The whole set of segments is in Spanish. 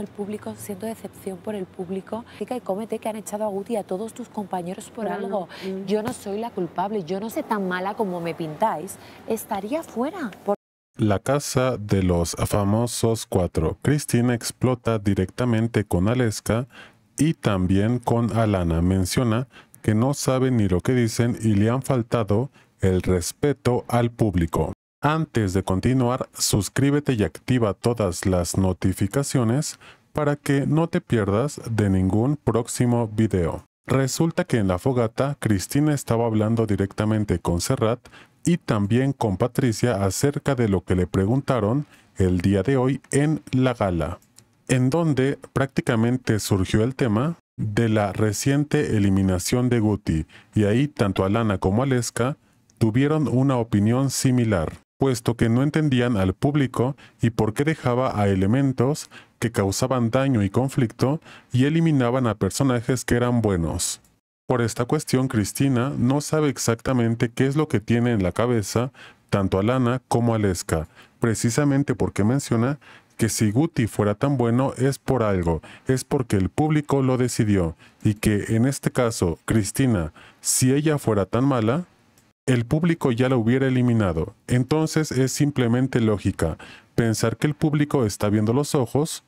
El público, siento decepción por el público. Y cómete que han echado a Guti a todos tus compañeros por algo. Mm. Yo no soy la culpable, yo no sé tan mala como me pintáis. Estaría fuera. La casa de los famosos cuatro. Cristina explota directamente con Aleska y también con Alana. Menciona que no saben ni lo que dicen y le han faltado el respeto al público. Antes de continuar, suscríbete y activa todas las notificaciones para que no te pierdas de ningún próximo video. Resulta que en la fogata, Cristina estaba hablando directamente con Serrat y también con Patricia acerca de lo que le preguntaron el día de hoy en la gala, en donde prácticamente surgió el tema de la reciente eliminación de Guti, y ahí tanto Alana como Aleska tuvieron una opinión similar puesto que no entendían al público y por qué dejaba a elementos que causaban daño y conflicto y eliminaban a personajes que eran buenos. Por esta cuestión, Cristina no sabe exactamente qué es lo que tiene en la cabeza tanto a Lana como a Lesca, precisamente porque menciona que si Guti fuera tan bueno es por algo, es porque el público lo decidió, y que en este caso, Cristina, si ella fuera tan mala, el público ya la hubiera eliminado. Entonces es simplemente lógica pensar que el público está viendo los ojos,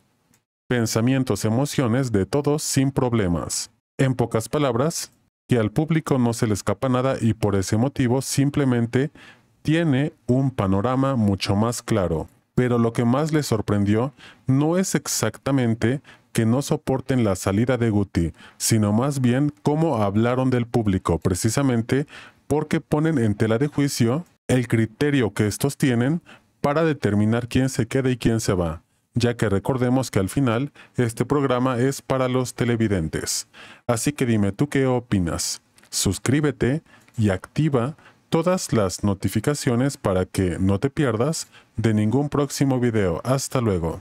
pensamientos, emociones de todos sin problemas. En pocas palabras, que al público no se le escapa nada y por ese motivo simplemente tiene un panorama mucho más claro. Pero lo que más le sorprendió no es exactamente que no soporten la salida de Guti, sino más bien cómo hablaron del público, precisamente porque ponen en tela de juicio el criterio que estos tienen para determinar quién se queda y quién se va, ya que recordemos que al final este programa es para los televidentes. Así que dime tú qué opinas. Suscríbete y activa todas las notificaciones para que no te pierdas de ningún próximo video. Hasta luego.